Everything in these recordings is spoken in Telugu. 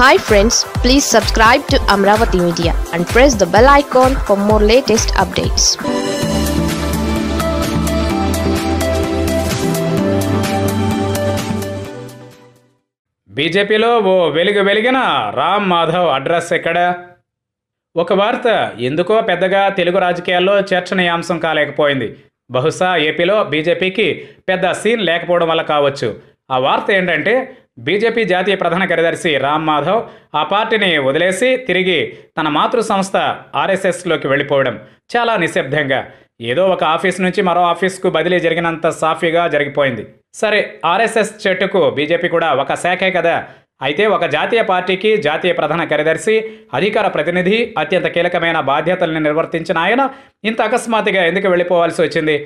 hi friends please subscribe to Amaravati media and press the bell icon for more latest updates బీజేపీలో ఓ వెలుగు వెలిగిన రామ్ మాధవ్ అడ్రస్ ఎక్కడ ఒక వార్త ఎందుకో పెద్దగా తెలుగు రాజకీయాల్లో చర్చనీయాంశం కాలేకపోయింది బహుశా ఏపీలో బీజేపీకి పెద్ద సీన్ లేకపోవడం వల్ల కావచ్చు ఆ వార్త ఏంటంటే బీజేపీ జాతీయ ప్రధాన కార్యదర్శి రామ్ మాధవ్ ఆ పార్టీని వదిలేసి తిరిగి తన మాతృ సంస్థ ఆర్ఎస్ఎస్లోకి వెళ్ళిపోవడం చాలా నిశ్శబ్దంగా ఏదో ఒక ఆఫీస్ నుంచి మరో ఆఫీస్కు బదిలీ జరిగినంత సాఫీగా జరిగిపోయింది సరే ఆర్ఎస్ఎస్ చెట్టుకు బీజేపీ కూడా ఒక శాఖే కదా అయితే ఒక జాతీయ పార్టీకి జాతీయ ప్రధాన కార్యదర్శి అధికార ప్రతినిధి అత్యంత కీలకమైన బాధ్యతల్ని నిర్వర్తించిన ఆయన ఇంత అకస్మాత్తుగా ఎందుకు వెళ్ళిపోవాల్సి వచ్చింది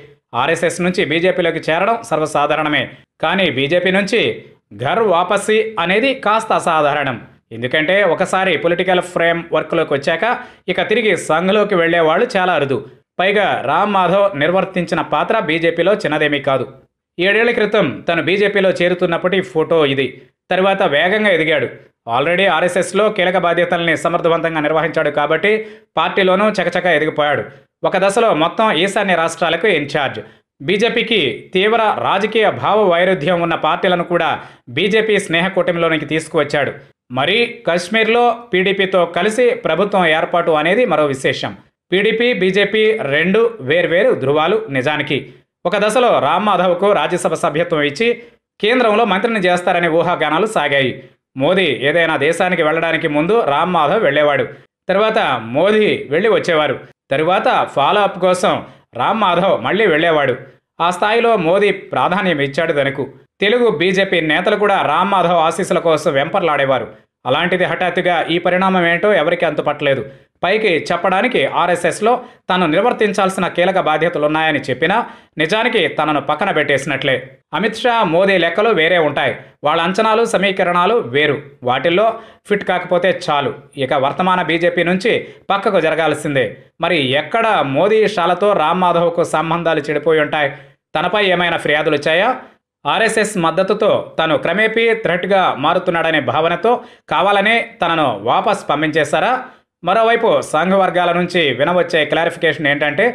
ఆర్ఎస్ఎస్ నుంచి బీజేపీలోకి చేరడం సర్వసాధారణమే కానీ బీజేపీ నుంచి ఘర్ వాపసి అనేది కాస్త అసాధారణం ఎందుకంటే ఒకసారి పొలిటికల్ ఫ్రేమ్ వర్క్లోకి వచ్చాక ఇక తిరిగి వెళ్లే వాళ్ళు చాలా అరుదు పైగా రామ్ మాధవ్ నిర్వర్తించిన పాత్ర బీజేపీలో చిన్నదేమీ కాదు ఏడేళ్ల క్రితం తను బీజేపీలో చేరుతున్నప్పటి ఫోటో ఇది తరువాత వేగంగా ఎదిగాడు ఆల్రెడీ ఆర్ఎస్ఎస్లో కీలక బాధ్యతల్ని సమర్థవంతంగా నిర్వహించాడు కాబట్టి పార్టీలోనూ చకచక ఎదిగిపోయాడు ఒక దశలో మొత్తం ఈశాన్య రాష్ట్రాలకు ఇన్ఛార్జ్ బీజేపీకి తీవ్ర రాజకీయ భావ వైరుధ్యం ఉన్న పార్టీలను కూడా బీజేపీ స్నేహ కూటమిలోనికి తీసుకువచ్చాడు మరి కశ్మీర్లో పీడీపీతో కలిసి ప్రభుత్వం ఏర్పాటు అనేది మరో విశేషం పీడీపీ బీజేపీ రెండు వేర్వేరు ధృవాలు నిజానికి ఒక దశలో రామ్మాధవ్కు రాజ్యసభ సభ్యత్వం ఇచ్చి కేంద్రంలో మంత్రిని చేస్తారనే ఊహాగానాలు సాగాయి మోదీ ఏదైనా దేశానికి వెళ్ళడానికి ముందు రామ్మాధవ్ వెళ్ళేవాడు తర్వాత మోదీ వెళ్ళి వచ్చేవారు తరువాత ఫాలో అప్ కోసం రామ్ మాధవ్ మళ్లీ వెళ్లేవాడు ఆ స్థాయిలో మోదీ ప్రాధాన్యం ఇచ్చాడు తనకు తెలుగు బీజేపీ నేతలు కూడా రామ్ మాధవ్ ఆశీస్సుల కోసం వెంపర్లాడేవారు అలాంటిది హఠాత్తుగా ఈ పరిణామం ఏంటో ఎవరికీ అంతుపట్టలేదు పైకి చెప్పడానికి ఆర్ఎస్ఎస్లో తను నిర్వర్తించాల్సిన కీలక బాధ్యతలున్నాయని చెప్పినా నిజానికి తనను పక్కన పెట్టేసినట్లే అమిత్ షా మోదీ లెక్కలు వేరే ఉంటాయి వాళ్ళ అంచనాలు సమీకరణాలు వేరు వాటిల్లో ఫిట్ కాకపోతే చాలు ఇక వర్తమాన బీజేపీ నుంచి పక్కకు జరగాల్సిందే మరి ఎక్కడ మోదీ షాలతో రామ్ మాధవ్కు సంబంధాలు చెడిపోయి ఉంటాయి తనపై ఏమైనా ఫిర్యాదులు వచ్చాయా ఆర్ఎస్ఎస్ మద్దతుతో తను క్రమేపీ థ్రెట్గా మారుతున్నాడనే భావనతో కావాలనే తనను వాపస్ పంపించేశారా మరోవైపు సంఘ వర్గాల నుంచి వినవచ్చే క్లారిఫికేషన్ ఏంటంటే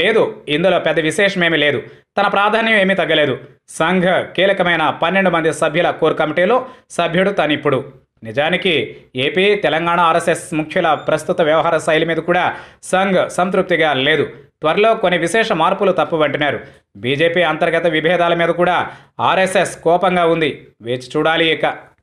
లేదు ఇందులో పెద్ద విశేషమేమీ లేదు తన ప్రాధాన్యం ఏమీ తగ్గలేదు సంఘ కీలకమైన పన్నెండు మంది సభ్యుల కోర్ కమిటీలో సభ్యుడు తనిప్పుడు నిజానికి ఏపీ తెలంగాణ ఆర్ఎస్ఎస్ ముఖ్యుల ప్రస్తుత వ్యవహార శైలి మీద కూడా సంఘ్ సంతృప్తిగా లేదు త్వరలో కొన్ని విశేష మార్పులు తప్పుబట్టినారు బీజేపీ అంతర్గత విభేదాల మీద కూడా ఆర్ఎస్ఎస్ కోపంగా ఉంది వేచి చూడాలి ఇక